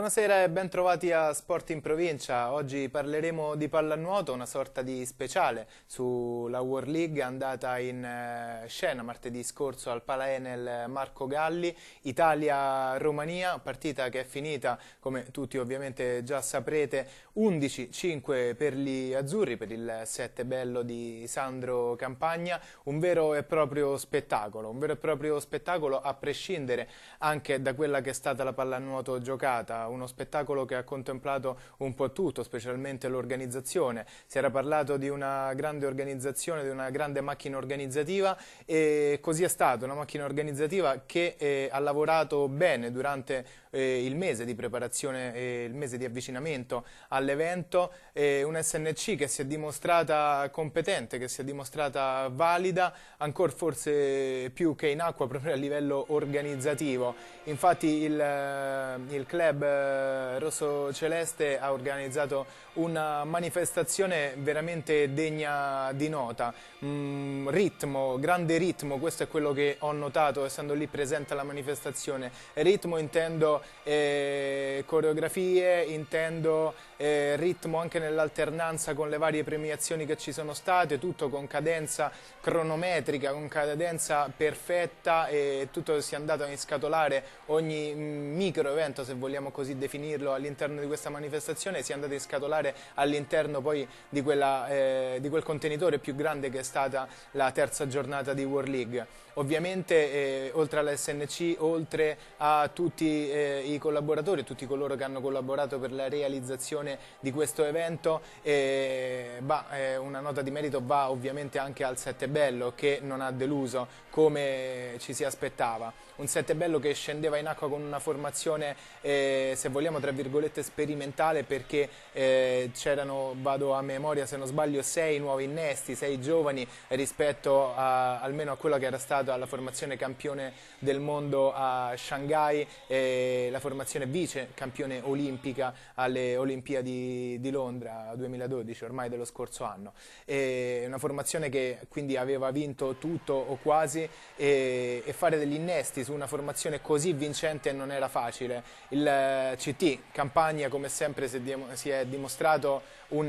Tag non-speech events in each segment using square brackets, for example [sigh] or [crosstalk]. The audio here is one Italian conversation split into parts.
Buonasera e bentrovati a Sport in Provincia. Oggi parleremo di pallanuoto, una sorta di speciale sulla World League andata in eh, scena martedì scorso al Palaenel Marco Galli, Italia-Romania, partita che è finita, come tutti ovviamente già saprete, 11-5 per gli azzurri, per il 7 bello di Sandro Campagna, un vero e proprio spettacolo, un vero e proprio spettacolo a prescindere anche da quella che è stata la pallanuoto giocata uno spettacolo che ha contemplato un po' tutto, specialmente l'organizzazione. Si era parlato di una grande organizzazione, di una grande macchina organizzativa e così è stato, una macchina organizzativa che eh, ha lavorato bene durante eh, il mese di preparazione e il mese di avvicinamento all'evento, eh, un SNC che si è dimostrata competente, che si è dimostrata valida, ancora forse più che in acqua proprio a livello organizzativo. Infatti il, eh, il club eh, Rosso Celeste ha organizzato una manifestazione veramente degna di nota, mm, ritmo, grande ritmo, questo è quello che ho notato essendo lì presente alla manifestazione, ritmo intendo eh, coreografie, intendo eh, ritmo anche nell'alternanza con le varie premiazioni che ci sono state, tutto con cadenza cronometrica, con cadenza perfetta e tutto si è andato a inscatolare ogni mm, micro evento, se vogliamo così definirlo, all'interno di questa manifestazione, si è andato a inscatolare all'interno poi di, quella, eh, di quel contenitore più grande che è stata la terza giornata di World League. Ovviamente eh, oltre all'SNC, oltre a tutti eh, i collaboratori, tutti coloro che hanno collaborato per la realizzazione di questo evento, eh, bah, eh, una nota di merito va ovviamente anche al Sette Bello che non ha deluso come ci si aspettava. Un Sette Bello che scendeva in acqua con una formazione, eh, se vogliamo, tra virgolette sperimentale perché eh, c'erano, vado a memoria se non sbaglio, sei nuovi innesti, sei giovani rispetto a, almeno a quella che era stata campionato alla formazione campione del mondo a Shanghai e la formazione vice campione olimpica alle Olimpiadi di Londra 2012, ormai dello scorso anno. E una formazione che quindi aveva vinto tutto o quasi e, e fare degli innesti su una formazione così vincente non era facile. Il eh, CT Campania come sempre si è dimostrato un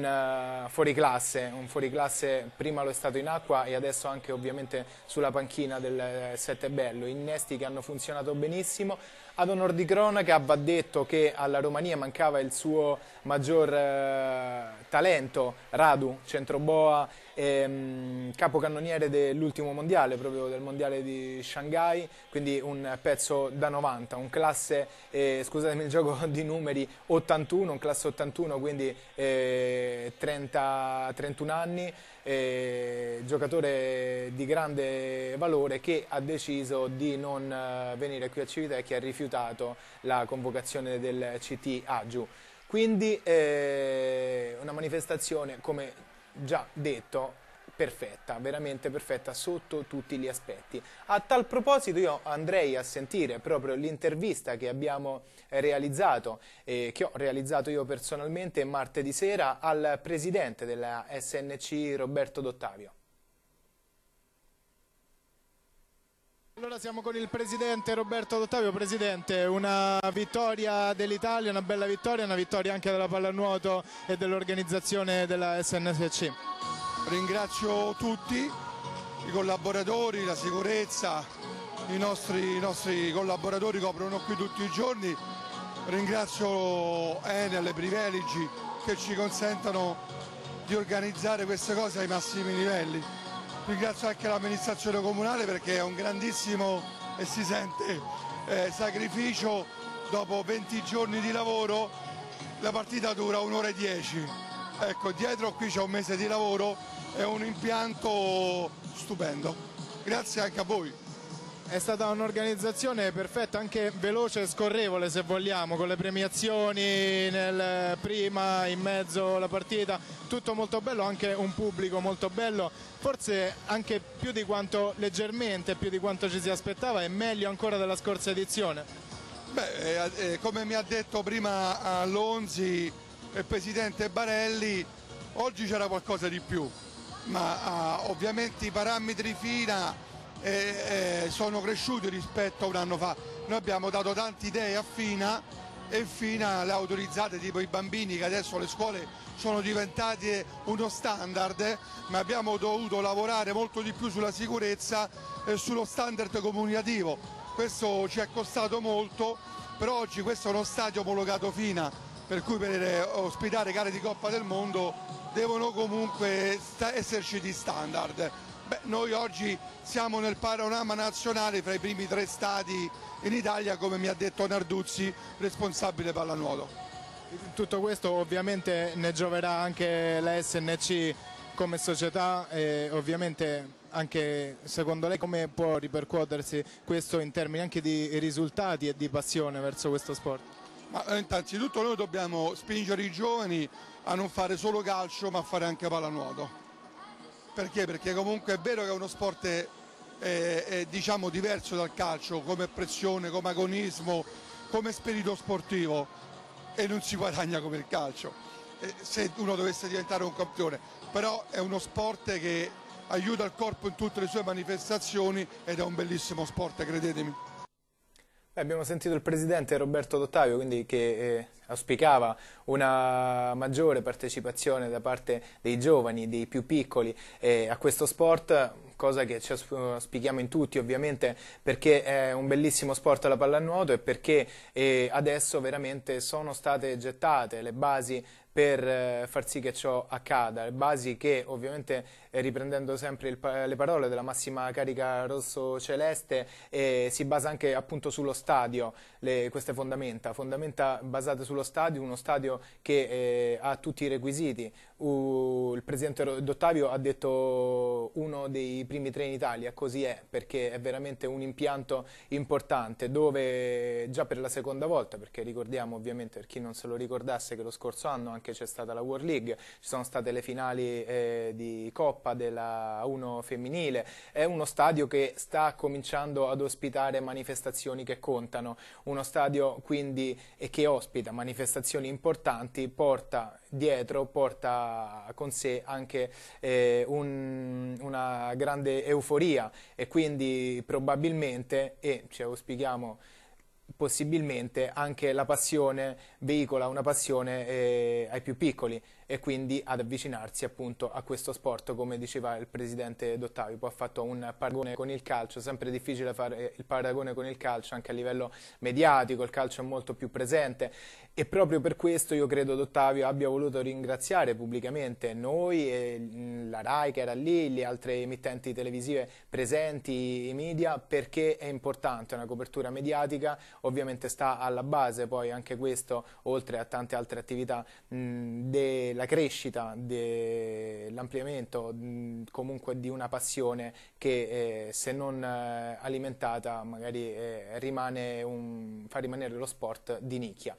uh, fuoriclasse, un fuoriclasse prima lo è stato in acqua e adesso anche ovviamente sulla panchina del eh, set bello, innesti che hanno funzionato benissimo. Ad onor di cronaca va detto che alla Romania mancava il suo maggior eh, talento, Radu, centroboa ehm, capocannoniere dell'ultimo mondiale, proprio del mondiale di Shanghai, quindi un pezzo da 90, un classe, eh, scusatemi il gioco di numeri, 81, un classe 81, quindi eh, 30, 31 anni, eh, giocatore di grande valore che ha deciso di non eh, venire qui a Civitavecchia e ha rifiutato la convocazione del CT Aggiù. Quindi eh, una manifestazione come già detto perfetta, veramente perfetta sotto tutti gli aspetti. A tal proposito io andrei a sentire proprio l'intervista che abbiamo realizzato, eh, che ho realizzato io personalmente martedì sera al presidente della SNC Roberto Dottavio. Allora siamo con il presidente Roberto D'Ottavio, presidente, una vittoria dell'Italia, una bella vittoria, una vittoria anche della pallanuoto e dell'organizzazione della SNSC. Ringrazio tutti, i collaboratori, la sicurezza, i nostri, i nostri collaboratori coprono qui tutti i giorni, ringrazio Enel, i privilegi che ci consentono di organizzare queste cose ai massimi livelli ringrazio anche l'amministrazione comunale perché è un grandissimo e si sente eh, sacrificio dopo 20 giorni di lavoro la partita dura un'ora e dieci ecco dietro qui c'è un mese di lavoro è un impianto stupendo grazie anche a voi è stata un'organizzazione perfetta, anche veloce e scorrevole se vogliamo, con le premiazioni nel prima, in mezzo alla partita, tutto molto bello, anche un pubblico molto bello, forse anche più di quanto leggermente, più di quanto ci si aspettava e meglio ancora della scorsa edizione. Beh, eh, come mi ha detto prima Lonzi e Presidente Barelli, oggi c'era qualcosa di più, ma eh, ovviamente i parametri FINA e, e sono cresciuti rispetto a un anno fa. Noi abbiamo dato tante idee a Fina e Fina le ha autorizzate tipo i bambini che adesso le scuole sono diventate uno standard, ma abbiamo dovuto lavorare molto di più sulla sicurezza e sullo standard comunicativo. Questo ci è costato molto, però oggi questo è uno stadio omologato Fina, per cui per eh, ospitare gare di Coppa del Mondo devono comunque esserci di standard. Beh, noi oggi siamo nel panorama nazionale fra i primi tre stati in Italia, come mi ha detto Narduzzi, responsabile pallanuoto. Tutto questo ovviamente ne gioverà anche la SNC come società e ovviamente anche secondo lei come può ripercuotersi questo in termini anche di risultati e di passione verso questo sport? Ma eh, innanzitutto noi dobbiamo spingere i giovani a non fare solo calcio ma a fare anche pallanuoto perché? Perché comunque è vero che è uno sport è, eh, è, è, diciamo diverso dal calcio come pressione, come agonismo, come spirito sportivo e non si guadagna come il calcio eh, se uno dovesse diventare un campione, però è uno sport che aiuta il corpo in tutte le sue manifestazioni ed è un bellissimo sport, credetemi. Beh, abbiamo sentito il presidente Roberto Dottavio, quindi che eh, auspicava una maggiore partecipazione da parte dei giovani, dei più piccoli eh, a questo sport, cosa che ci spieghiamo in tutti ovviamente perché è un bellissimo sport la pallanuoto e perché eh, adesso veramente sono state gettate le basi per eh, far sì che ciò accada, le basi che ovviamente riprendendo sempre pa le parole della massima carica rosso-celeste, eh, si basa anche appunto sullo stadio, le, queste fondamenta, fondamenta basate sullo stadio, uno stadio che eh, ha tutti i requisiti. Uh, il presidente D'Ottavio ha detto uno dei primi tre in Italia, così è, perché è veramente un impianto importante, dove già per la seconda volta, perché ricordiamo ovviamente per chi non se lo ricordasse che lo scorso anno anche c'è stata la World League, ci sono state le finali eh, di Coppa, Coppa della 1 femminile. È uno stadio che sta cominciando ad ospitare manifestazioni che contano, uno stadio quindi che ospita manifestazioni importanti, porta dietro, porta con sé anche eh, un, una grande euforia e quindi probabilmente, e ci auspichiamo possibilmente, anche la passione veicola una passione eh, ai più piccoli e quindi ad avvicinarsi appunto a questo sport, come diceva il presidente d'Ottavio poi ha fatto un paragone con il calcio, sempre difficile fare il paragone con il calcio anche a livello mediatico, il calcio è molto più presente e proprio per questo io credo Dottavio abbia voluto ringraziare pubblicamente noi, e la RAI che era lì, le altre emittenti televisive presenti, i media, perché è importante una copertura mediatica, ovviamente sta alla base poi anche questo, oltre a tante altre attività della la crescita, l'ampliamento comunque di una passione che eh, se non eh, alimentata magari eh, rimane un, fa rimanere lo sport di nicchia.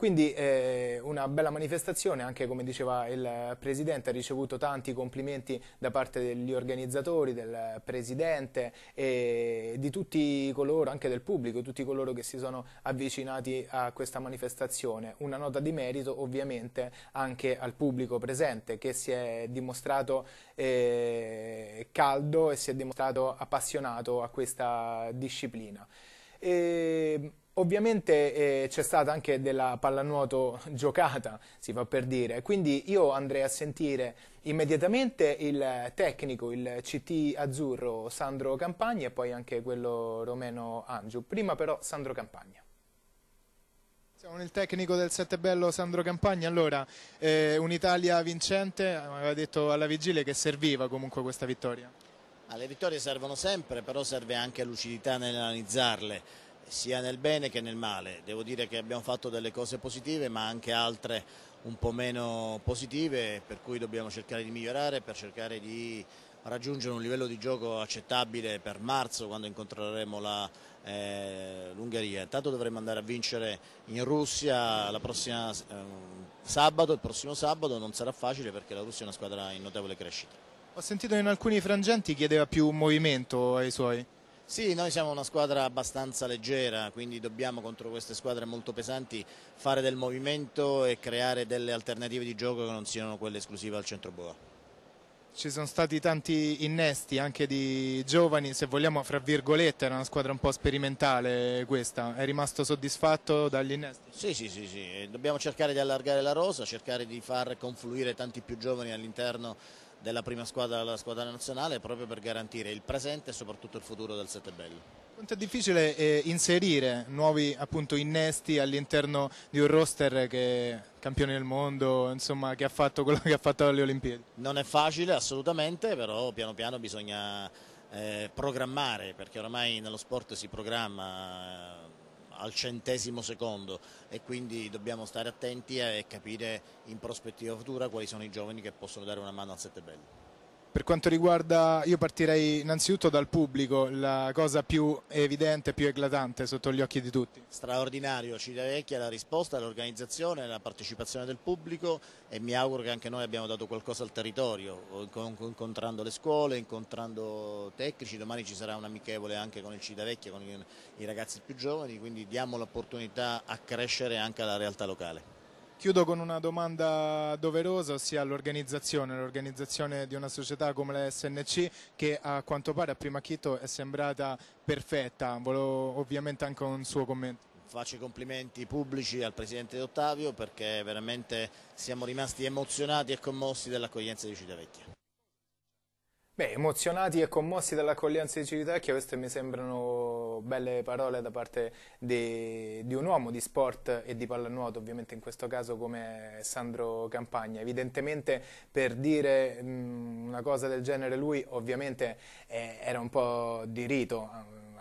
Quindi eh, una bella manifestazione, anche come diceva il Presidente, ha ricevuto tanti complimenti da parte degli organizzatori, del Presidente e di tutti coloro, anche del pubblico, tutti coloro che si sono avvicinati a questa manifestazione. Una nota di merito ovviamente anche al pubblico presente che si è dimostrato eh, caldo e si è dimostrato appassionato a questa disciplina. E ehm, Ovviamente eh, c'è stata anche della pallanuoto giocata, si fa per dire, quindi io andrei a sentire immediatamente il tecnico, il CT azzurro Sandro Campagna e poi anche quello romeno Angiu. Prima però Sandro Campagna. Siamo nel tecnico del Settebello Sandro Campagna, allora eh, un'Italia vincente, aveva detto alla vigilia che serviva comunque questa vittoria. Ah, le vittorie servono sempre, però serve anche lucidità nell'analizzarle sia nel bene che nel male. Devo dire che abbiamo fatto delle cose positive ma anche altre un po' meno positive per cui dobbiamo cercare di migliorare per cercare di raggiungere un livello di gioco accettabile per marzo quando incontreremo eh, l'Ungheria. Eh, Intanto dovremo andare a vincere in Russia prossima, eh, sabato, il prossimo sabato, non sarà facile perché la Russia è una squadra in notevole crescita. Ho sentito in alcuni frangenti chiedeva più movimento ai suoi. Sì, noi siamo una squadra abbastanza leggera, quindi dobbiamo contro queste squadre molto pesanti fare del movimento e creare delle alternative di gioco che non siano quelle esclusive al centro boa. Ci sono stati tanti innesti anche di giovani, se vogliamo fra virgolette, era una squadra un po' sperimentale questa, è rimasto soddisfatto dagli innesti? Sì, sì, sì, sì. dobbiamo cercare di allargare la rosa, cercare di far confluire tanti più giovani all'interno della prima squadra alla squadra nazionale proprio per garantire il presente e soprattutto il futuro del Settebello. Quanto è difficile eh, inserire nuovi appunto, innesti all'interno di un roster che è campione del mondo, insomma, che ha fatto quello [laughs] che ha fatto alle Olimpiadi? Non è facile assolutamente, però piano piano bisogna eh, programmare, perché oramai nello sport si programma eh, al centesimo secondo e quindi dobbiamo stare attenti e capire in prospettiva futura quali sono i giovani che possono dare una mano al Settebello. Per quanto riguarda, io partirei innanzitutto dal pubblico, la cosa più evidente, più eclatante sotto gli occhi di tutti. Straordinario, Civitavecchia, la risposta, l'organizzazione, la partecipazione del pubblico e mi auguro che anche noi abbiamo dato qualcosa al territorio, incontrando le scuole, incontrando tecnici, domani ci sarà un amichevole anche con il Vecchia, con i ragazzi più giovani, quindi diamo l'opportunità a crescere anche alla realtà locale. Chiudo con una domanda doverosa, ossia all'organizzazione, l'organizzazione di una società come la SNC che a quanto pare a prima chito è sembrata perfetta, volevo ovviamente anche un suo commento. Faccio i complimenti pubblici al Presidente Ottavio perché veramente siamo rimasti emozionati e commossi dell'accoglienza di Città Vecchia. Beh, emozionati e commossi dall'accoglienza di Civitavecchia, queste mi sembrano belle parole da parte di, di, un uomo di sport e di pallanuoto, ovviamente in questo caso come Sandro Campagna. Evidentemente per dire mh, mm, una cosa del genere lui ovviamente eh, era un po' di rito,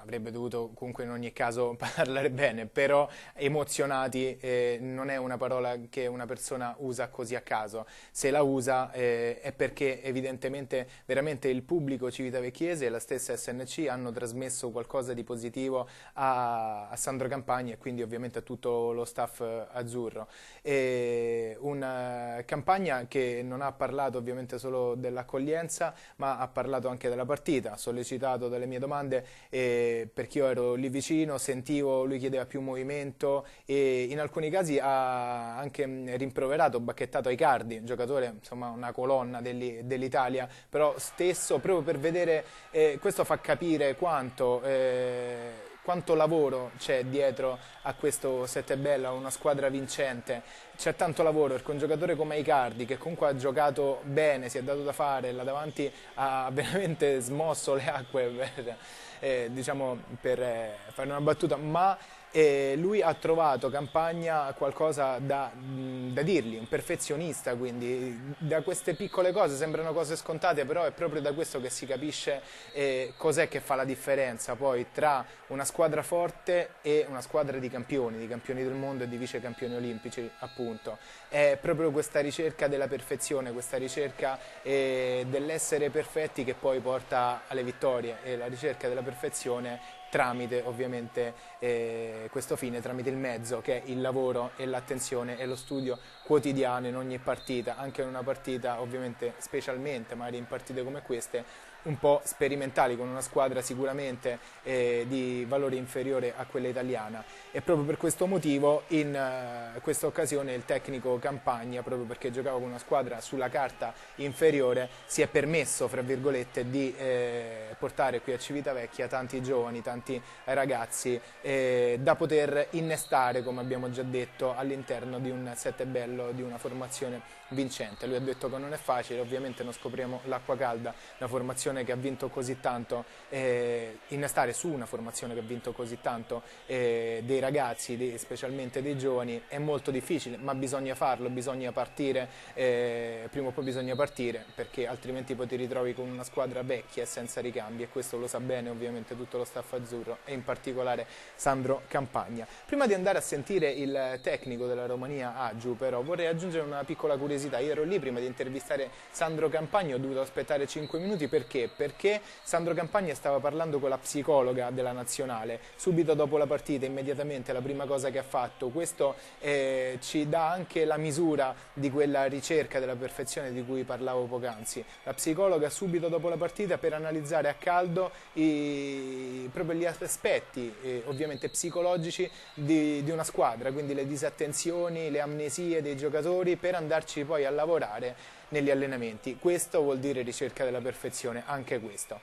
avrebbe dovuto comunque in ogni caso [laughs] parlare bene, però emozionati eh, non è una parola che una persona usa così a caso, se la usa eh, è perché evidentemente veramente il pubblico civitavecchiese e la stessa SNC hanno trasmesso qualcosa di positivo a, a Sandro Campagna e quindi ovviamente a tutto lo staff eh, azzurro. E una campagna che non ha parlato ovviamente solo dell'accoglienza ma ha parlato anche della partita, sollecitato dalle mie domande e perché io ero lì vicino, sentivo, lui chiedeva più movimento e in alcuni casi ha anche mm, rimproverato, bacchettato Icardi, giocatore, insomma una colonna dell'Italia, però stesso proprio per vedere, eh, questo fa capire quanto... Eh, quanto lavoro c'è dietro a questo sette bella, una squadra vincente. C'è tanto lavoro perché un giocatore come Icardi, che comunque ha giocato bene, si è dato da fare, là davanti ha veramente smosso le acque [laughs] per, eh, diciamo per eh, fare una battuta, ma e lui ha trovato Campagna qualcosa da, da, dirgli, un perfezionista quindi, da queste piccole cose, sembrano cose scontate, però è proprio da questo che si capisce eh, cos'è che fa la differenza poi tra una squadra forte e una squadra di campioni, di campioni del mondo e di vice campioni olimpici appunto. È proprio questa ricerca della perfezione, questa ricerca eh, dell'essere perfetti che poi porta alle vittorie e la ricerca della perfezione tramite ovviamente eh, questo fine, tramite il mezzo che è il lavoro e l'attenzione e lo studio quotidiano in ogni partita, anche in una partita ovviamente specialmente, magari in partite come queste, un po' sperimentali con una squadra sicuramente eh, di valore inferiore a quella italiana e proprio per questo motivo in eh, questa occasione il tecnico Campagna proprio perché giocava con una squadra sulla carta inferiore si è permesso fra virgolette di eh, portare qui a Civitavecchia tanti giovani, tanti ragazzi eh, da poter innestare come abbiamo già detto all'interno di un sette bello, di una formazione vincente. Lui ha detto che non è facile, ovviamente non scopriamo l'acqua calda, una formazione che ha vinto così tanto, eh, innestare su una formazione che ha vinto così tanto eh, dei ragazzi, dei, specialmente dei giovani, è molto difficile, ma bisogna farlo, bisogna partire, eh, prima o poi bisogna partire, perché altrimenti poi ti ritrovi con una squadra vecchia e senza ricambi e questo lo sa bene ovviamente tutto lo staff azzurro e in particolare Sandro Campagna. Prima di andare a sentire il tecnico della Romania Agiu però vorrei aggiungere una piccola curiosità curiosità, io ero lì prima di intervistare Sandro Campagni, ho dovuto aspettare 5 minuti perché? Perché Sandro Campagna stava parlando con la psicologa della nazionale, subito dopo la partita, immediatamente la prima cosa che ha fatto, questo eh, ci dà anche la misura di quella ricerca della perfezione di cui parlavo poc'anzi, la psicologa subito dopo la partita per analizzare a caldo i, proprio gli aspetti eh, ovviamente psicologici di, di una squadra, quindi le disattenzioni, le amnesie dei giocatori per andarci poi a lavorare negli allenamenti. Questo vuol dire ricerca della perfezione, anche questo.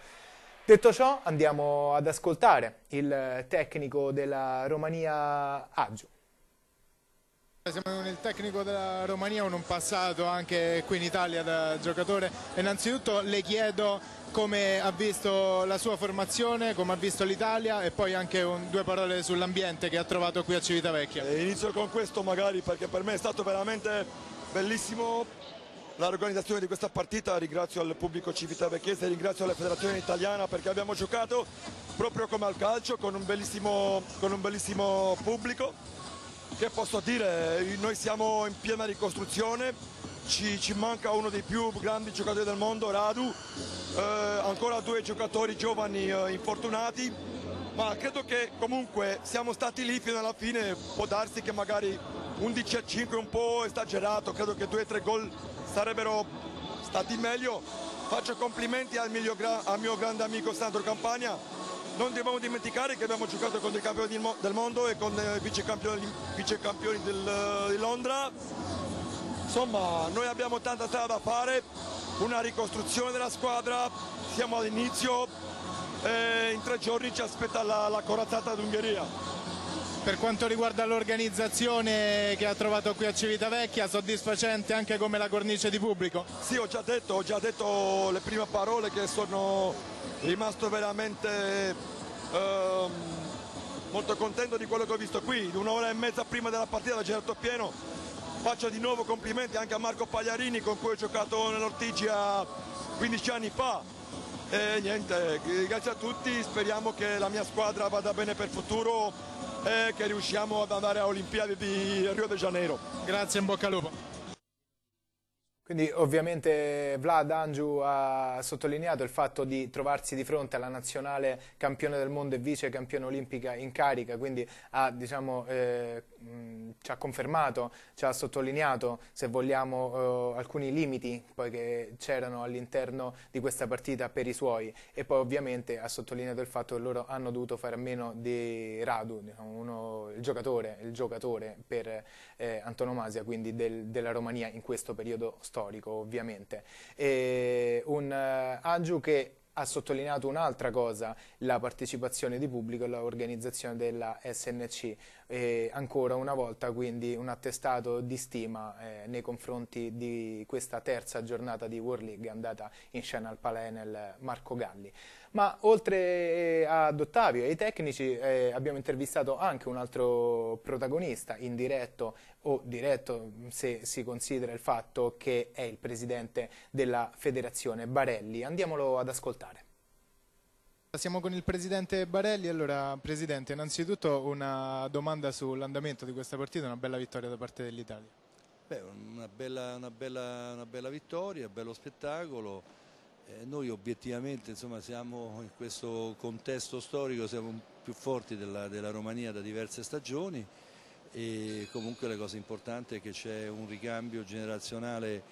Detto ciò, andiamo ad ascoltare il tecnico della Romania Aggio. Siamo con il tecnico della Romania, un passato anche qui in Italia da giocatore. Innanzitutto le chiedo come ha visto la sua formazione, come ha visto l'Italia e poi anche un, due parole sull'ambiente che ha trovato qui a Civitavecchia. Eh, inizio con questo magari perché per me è stato veramente Bellissimo l'organizzazione di questa partita, ringrazio al pubblico civitavecchese, ringrazio la federazione italiana perché abbiamo giocato proprio come al calcio con un bellissimo, con un bellissimo pubblico. Che posso dire? Noi siamo in piena ricostruzione, ci, ci, manca uno dei più grandi giocatori del mondo, Radu, eh, ancora due giocatori giovani eh, infortunati, ma credo che comunque siamo stati lì fino alla fine, può darsi che magari 11 a 5 un po' esagerato, credo che 2-3 gol sarebbero stati meglio. Faccio complimenti al mio, al mio grande amico Sandro Campania. Non dobbiamo dimenticare che abbiamo giocato contro i campioni del mondo e con eh, i vicecampioni, vicecampioni del, eh, di Londra. Insomma, noi abbiamo tanta strada da fare, una ricostruzione della squadra, siamo all'inizio e eh, in tre giorni ci aspetta la, la corazzata d'Ungheria. Per quanto riguarda l'organizzazione che ha trovato qui a Civitavecchia, soddisfacente anche come la cornice di pubblico? Sì, ho già detto, ho già detto le prime parole che sono rimasto veramente ehm, molto contento di quello che ho visto qui. Un'ora e mezza prima della partita da Gerardo Pieno faccio di nuovo complimenti anche a Marco Pagliarini con cui ho giocato nell'Ortigia 15 anni fa. E niente, grazie a tutti, speriamo che la mia squadra vada bene per il futuro e eh, che riusciamo ad andare a Olimpiadi di Rio de Janeiro. Grazie, in bocca al lupo. Quindi ovviamente Vlad Angiu ha sottolineato il fatto di trovarsi di fronte alla nazionale campione del mondo e vice campione olimpica in carica, quindi ha, diciamo, eh, ci ha confermato, ci ha sottolineato, se vogliamo, eh, alcuni limiti che c'erano all'interno di questa partita per i suoi e poi ovviamente ha sottolineato il fatto che loro hanno dovuto fare a meno di Radu, diciamo, uno, il, giocatore, il, giocatore, per eh, antonomasia, quindi del, della Romania in questo periodo storico storico ovviamente. E un eh, Aggiu che ha sottolineato un'altra cosa, la partecipazione di pubblico e l'organizzazione della SNC. E ancora una volta quindi un attestato di stima eh, nei confronti di questa terza giornata di World League andata in scena al Palais nel Marco Galli. Ma oltre eh, ad Ottavio e ai tecnici eh, abbiamo intervistato anche un altro protagonista indiretto o diretto se si considera il fatto che è il presidente della federazione Barelli. Andiamolo ad ascoltare. Siamo con il Presidente Barelli, allora Presidente innanzitutto una domanda sull'andamento di questa partita, una bella vittoria da parte dell'Italia. Una, una, bella, una bella vittoria, bello spettacolo, eh, noi obiettivamente insomma, siamo in questo contesto storico siamo più forti della, della Romania da diverse stagioni e comunque la cosa importante è che c'è un ricambio generazionale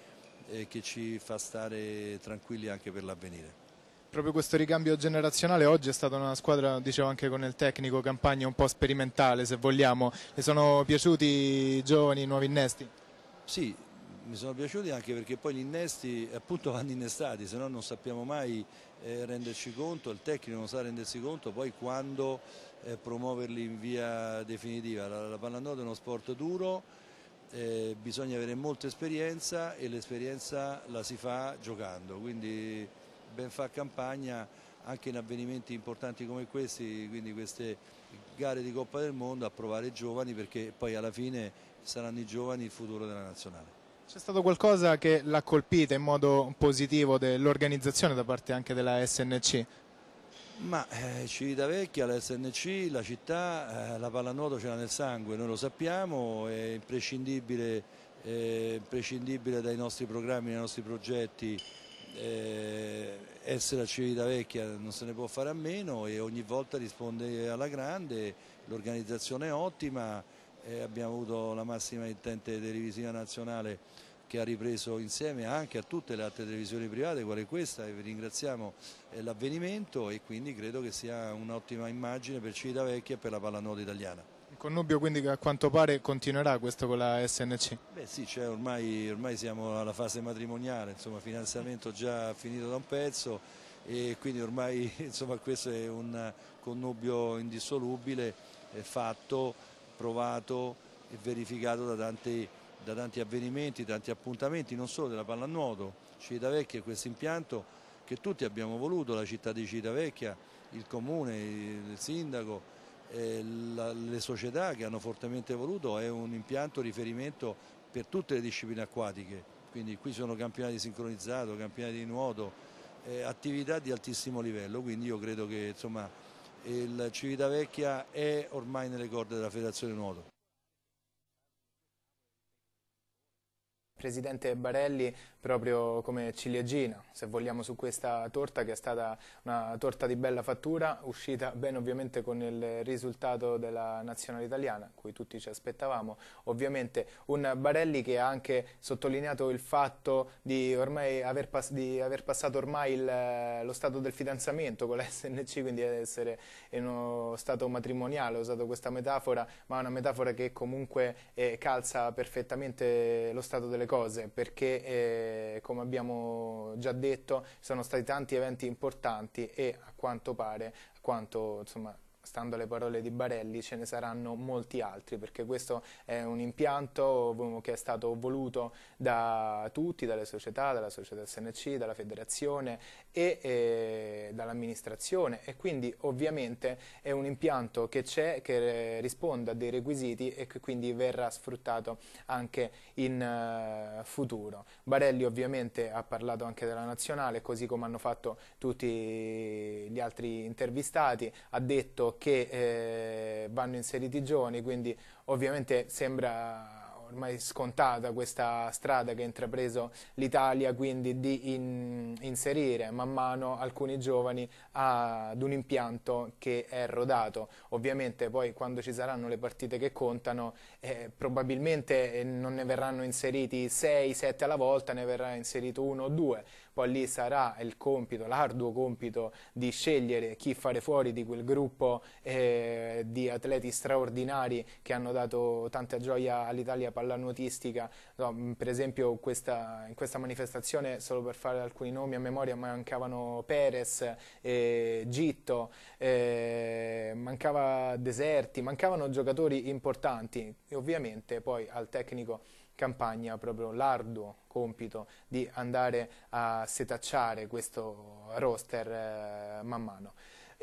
eh, che ci fa stare tranquilli anche per l'avvenire. Proprio questo ricambio generazionale oggi è stata una squadra, dicevo anche con il tecnico, campagna un po' sperimentale se vogliamo. Le sono piaciuti i giovani, i nuovi innesti? Sì, mi sono piaciuti anche perché poi gli innesti appunto [laughs] vanno innestati, se no non sappiamo mai eh, renderci conto, il tecnico non sa rendersi conto poi quando eh, promuoverli in via definitiva. La, la pallanuoto è uno sport duro, eh, bisogna avere molta esperienza e l'esperienza la si fa giocando, quindi ben fa campagna anche in avvenimenti importanti come questi, quindi queste gare di Coppa del Mondo a provare i giovani perché poi alla fine saranno i giovani il futuro della nazionale. C'è stato qualcosa che l'ha colpita in modo positivo dell'organizzazione da parte anche della SNC? Ma eh, Civitavecchia, la SNC, la città, eh, la pallanuoto ce l'ha nel sangue, noi lo sappiamo, è imprescindibile, eh, imprescindibile dai nostri programmi, dai nostri progetti eh, essere a Civitavecchia non se ne può fare a meno e ogni volta risponde alla grande, l'organizzazione è ottima, e abbiamo avuto la massima intente televisiva nazionale che ha ripreso insieme anche a tutte le altre televisioni private, quale questa, e vi ringraziamo eh, l'avvenimento e quindi credo che sia un'ottima immagine per Civitavecchia e per la pallanuoto italiana. Il connubio quindi che a quanto pare continuerà questo con la SNC? Beh sì, cioè ormai, ormai siamo alla fase matrimoniale, insomma finanziamento già finito da un pezzo e quindi ormai [laughs] insomma, questo è un connubio indissolubile, eh, fatto provato e verificato da tanti, da tanti avvenimenti, tanti appuntamenti, non solo della pallanuoto. Civitavecchia è questo impianto che tutti abbiamo voluto, la città di Civitavecchia, il comune, il sindaco, eh, la, le società che hanno fortemente voluto, è un impianto riferimento per tutte le discipline acquatiche, quindi qui sono campionati sincronizzati, campionati di nuoto, eh, attività di altissimo livello, quindi io credo che insomma, il Civitavecchia è ormai nelle corde della Federazione Nuoto. Presidente Barelli, proprio come ciliegina, se vogliamo, su questa torta che è stata una torta di bella fattura, uscita bene ovviamente con il risultato della nazionale italiana, cui tutti ci aspettavamo, ovviamente un Barelli che ha anche sottolineato il fatto di, aver, pass di aver, passato ormai il, lo stato del fidanzamento con la SNC, quindi essere in uno stato matrimoniale, ho usato questa metafora, ma una metafora che comunque eh, calza perfettamente lo stato delle cose, perché... Eh, eh, come abbiamo già detto sono stati tanti eventi importanti e a quanto pare, a quanto, insomma, stando alle parole di Barelli, ce ne saranno molti altri, perché questo è un impianto che è stato voluto da tutti, dalle società, dalla società SNC, dalla federazione e eh, dall'amministrazione e quindi ovviamente è un impianto che c'è, che eh, risponde a dei requisiti e che quindi verrà sfruttato anche in eh, futuro. Barelli ovviamente ha parlato anche della nazionale, così come hanno fatto tutti gli altri intervistati, ha detto che eh, vanno inseriti i giovani, quindi ovviamente sembra ormai scontata questa strada che ha intrapreso l'Italia, quindi di in, inserire man mano alcuni giovani ad un impianto che è rodato. Ovviamente poi quando ci saranno le partite che contano, eh, probabilmente non ne verranno inseriti 6-7 alla volta, ne verrà inserito uno o due poi lì sarà il compito, l'arduo compito di scegliere chi fare fuori di quel gruppo eh, di atleti straordinari che hanno dato tanta gioia all'Italia pallanuotistica, no, mm, per esempio questa, in questa manifestazione, solo per fare alcuni nomi a memoria, mancavano Perez, eh, Gitto, eh, mancava Deserti, mancavano giocatori importanti e ovviamente poi al tecnico campagna proprio l'arduo compito di andare a setacciare questo roster eh, man mano.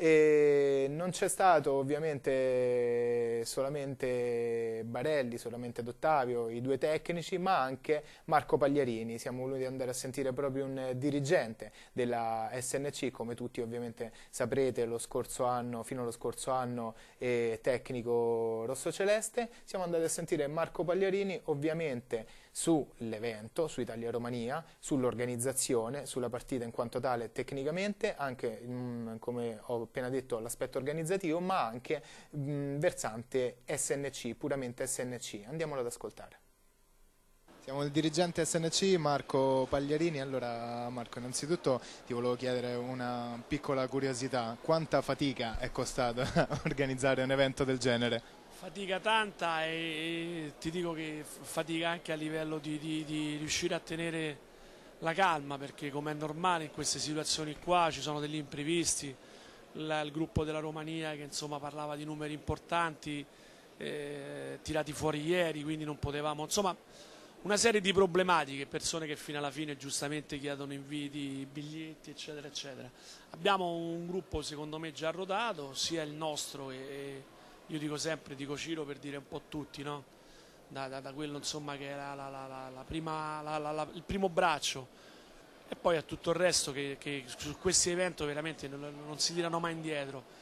E non c'è stato ovviamente solamente Barelli, solamente D'Ottavio, i due tecnici, ma anche Marco Pagliarini. Siamo voluti andare a sentire proprio un dirigente della SNC, come tutti ovviamente saprete, lo scorso anno, fino allo scorso anno è tecnico rosso celeste. Siamo andati a sentire Marco Pagliarini, ovviamente sull'evento, su Italia-Romania, sull'organizzazione, sulla partita in quanto tale tecnicamente, anche mh, mm, come ho appena detto l'aspetto organizzativo, ma anche mh, mm, versante SNC, puramente SNC. Andiamolo ad ascoltare. Siamo il dirigente SNC Marco Pagliarini, allora Marco innanzitutto ti volevo chiedere una piccola curiosità, quanta fatica è costata [laughs] organizzare un evento del genere? Fatica tanta e, ti dico che fatica anche a livello di, di, di riuscire a tenere la calma perché come è normale in queste situazioni qua ci sono degli imprevisti, il gruppo della Romania che insomma parlava di numeri importanti eh, tirati fuori ieri quindi non potevamo insomma una serie di problematiche persone che fino alla fine giustamente chiedono inviti biglietti eccetera eccetera abbiamo un gruppo secondo me già rodato sia il nostro che, io dico sempre, dico Ciro per dire un po' tutti, no? da, da, da, quello insomma, che era la, la, la, prima, il primo braccio e poi a tutto il resto che, che su questi eventi veramente non, non, si tirano mai indietro.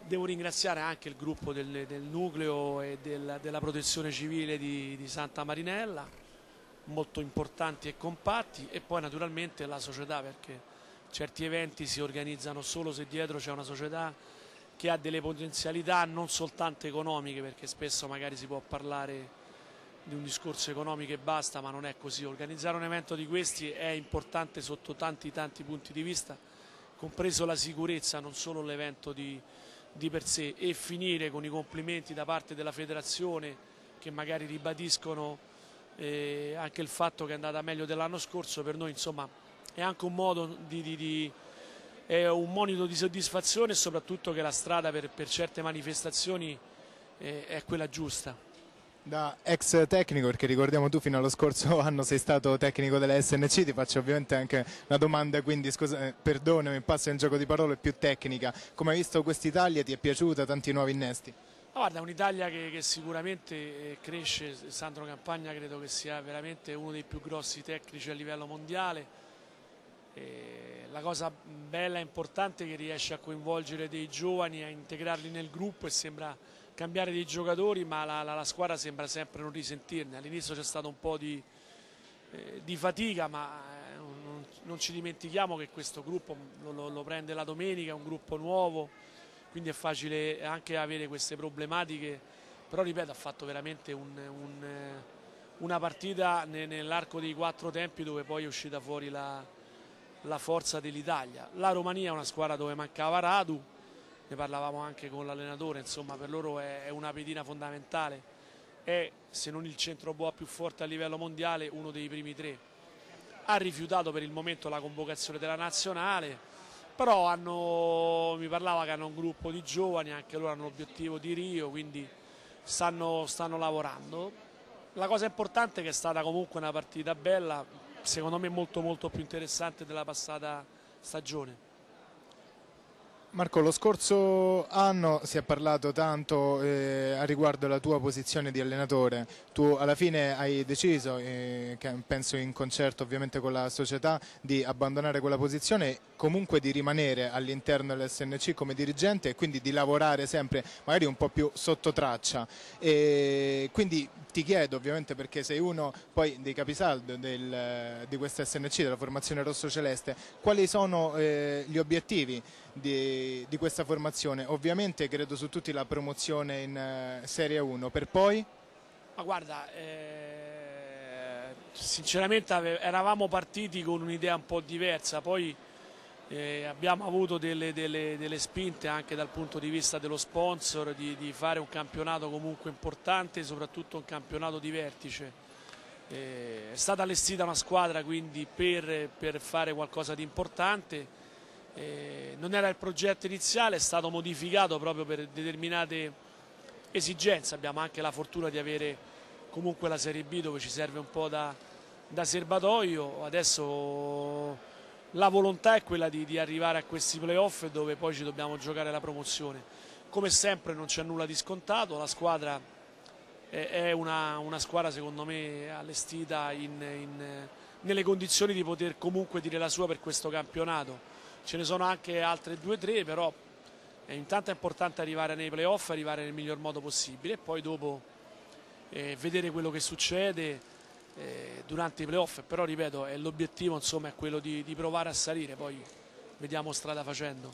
Devo ringraziare anche il gruppo del, del nucleo e del, della protezione civile di, di Santa Marinella, molto importanti e compatti, e poi naturalmente la società perché certi eventi si organizzano solo se dietro c'è una società che ha delle potenzialità non soltanto economiche, perché spesso magari si può parlare di un discorso economico e basta, ma non è così. Organizzare un evento di questi è importante sotto tanti tanti punti di vista, compreso la sicurezza, non solo l'evento di, di per sé, e finire con i complimenti da parte della federazione che magari ribadiscono eh, anche il fatto che è andata meglio dell'anno scorso, per noi insomma è anche un modo di, di, di è un monito di soddisfazione e soprattutto che la strada per, per certe manifestazioni è, eh, è quella giusta da ex tecnico, perché ricordiamo tu fino allo scorso [laughs] anno sei stato tecnico della SNC, ti faccio ovviamente anche una domanda, quindi scusa, eh, perdonami, passo in gioco di parole più tecnica. Come hai visto quest'Italia, ti è piaciuta tanti nuovi innesti? Ah, guarda, un'Italia che, che, sicuramente eh, cresce, Sandro Campagna credo che sia veramente uno dei più grossi tecnici a livello mondiale, e la cosa bella e importante è che riesce a coinvolgere dei giovani, a integrarli nel gruppo e sembra cambiare dei giocatori, ma la, la, la squadra sembra sempre non risentirne. All'inizio c'è stato un po' di, eh, di fatica, ma eh, non, non, ci dimentichiamo che questo gruppo lo, lo prende la domenica, è un gruppo nuovo, quindi è facile anche avere queste problematiche, però ripeto ha fatto veramente un, un, eh, una partita nell'arco dei quattro tempi dove poi è uscita fuori la la forza dell'Italia. La Romania è una squadra dove mancava Radu, ne parlavamo anche con l'allenatore, insomma per loro è, una pedina fondamentale, è se non il centro boa più forte a livello mondiale uno dei primi tre. Ha rifiutato per il momento la convocazione della nazionale, però hanno, mi parlava che hanno un gruppo di giovani, anche loro hanno l'obiettivo di Rio, quindi stanno, stanno lavorando. La cosa importante è che è stata comunque una partita bella, secondo me molto molto più interessante della passata stagione. Marco, lo scorso anno si è parlato tanto eh, a riguardo la tua posizione di allenatore. Tu alla fine hai deciso, eh, penso in concerto ovviamente con la società, di abbandonare quella posizione, e comunque di rimanere all'interno dell'SNC come dirigente e quindi di lavorare sempre magari un po' più sotto traccia. E quindi ti chiedo ovviamente perché sei uno poi dei capisaldi del, di questa SNC, della formazione rosso-celeste, quali sono eh, gli obiettivi? di, di questa formazione? Ovviamente credo su tutti la promozione in eh, Serie 1, per poi? Ma guarda, eh, sinceramente eravamo partiti con un'idea un po' diversa, poi eh, abbiamo avuto delle, delle, delle, spinte anche dal punto di vista dello sponsor di, di, fare un campionato comunque importante, soprattutto un campionato di vertice. Eh, è stata allestita una squadra quindi per, per fare qualcosa di importante eh, non era il progetto iniziale, è stato modificato proprio per determinate esigenze, abbiamo anche la fortuna di avere comunque la Serie B dove ci serve un po' da, da serbatoio, adesso la volontà è quella di, di arrivare a questi playoff dove poi ci dobbiamo giocare la promozione. Come sempre non c'è nulla di scontato, la squadra è, è una, una, squadra secondo me allestita in, in, nelle condizioni di poter comunque dire la sua per questo campionato ce ne sono anche altre 2-3 però intanto è importante arrivare nei playoff arrivare nel miglior modo possibile e poi dopo eh, vedere quello che succede eh, durante i playoff però ripeto l'obiettivo è quello di, di provare a salire poi vediamo strada facendo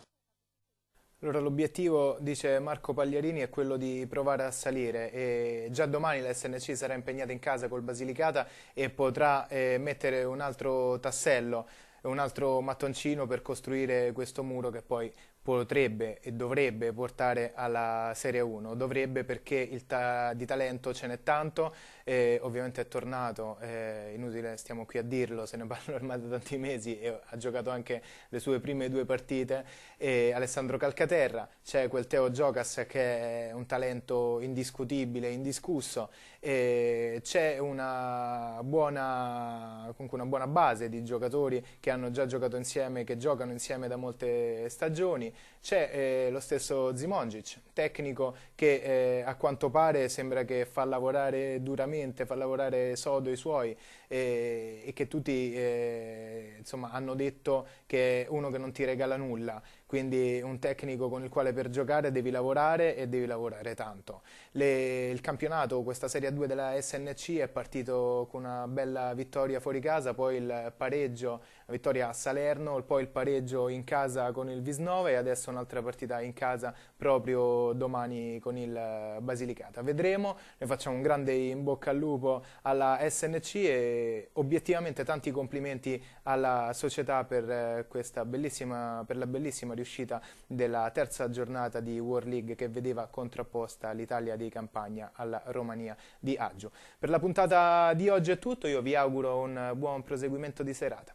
allora l'obiettivo, dice Marco Pagliarini, è quello di provare a salire e già domani la SNC sarà impegnata in casa col Basilicata e potrà eh, mettere un altro tassello un altro mattoncino per costruire questo muro che poi potrebbe e dovrebbe portare alla Serie 1. Dovrebbe perché ta di talento ce n'è tanto, e ovviamente è tornato, è eh, inutile stiamo qui a dirlo, se ne [laughs] parla ormai da tanti mesi e ha giocato anche le sue prime due partite. E Alessandro Calcaterra, c'è quel Teo Giocas che è un talento indiscutibile, indiscusso c'è una buona, una buona, base di giocatori che hanno già giocato insieme, che giocano insieme da molte stagioni, c'è eh, lo stesso Zimongic, tecnico che eh, a quanto pare sembra che fa lavorare duramente, fa lavorare sodo i suoi e che tutti eh, insomma, hanno detto che è uno che non ti regala nulla quindi un tecnico con il quale per giocare devi lavorare e devi lavorare tanto. Le, il campionato, questa Serie 2 della SNC è partito con una bella vittoria fuori casa, poi il pareggio la vittoria a Salerno, poi il pareggio in casa con il Visnova e adesso un'altra partita in casa proprio domani con il eh, Basilicata. Vedremo, ne facciamo un grande in bocca al lupo alla SNC e obiettivamente tanti complimenti alla società per, eh, questa bellissima, per la bellissima riuscita della terza giornata di World League che vedeva contrapposta l'Italia di Campagna alla Romania di Aggio. Per la puntata di oggi è tutto, io vi auguro un buon proseguimento di serata.